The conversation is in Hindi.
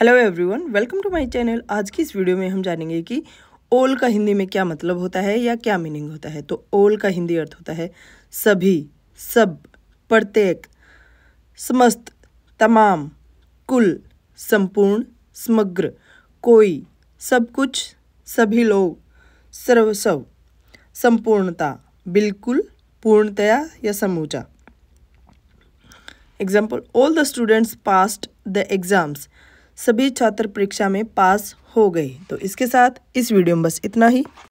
hello everyone welcome to my channel आज की इस वीडियो में हम जानेंगे कि ओल का हिंदी में क्या मतलब होता है या क्या मीनिंग होता है तो ओल का हिंदी अर्थ होता है सभी सब प्रत्येक समस्त तमाम कुल संपूर्ण समग्र कोई सब कुछ सभी लोग सर्वसव संपूर्णता बिल्कुल पूर्णतया या समूचा example all the students passed the exams सभी छात्र परीक्षा में पास हो गए तो इसके साथ इस वीडियो में बस इतना ही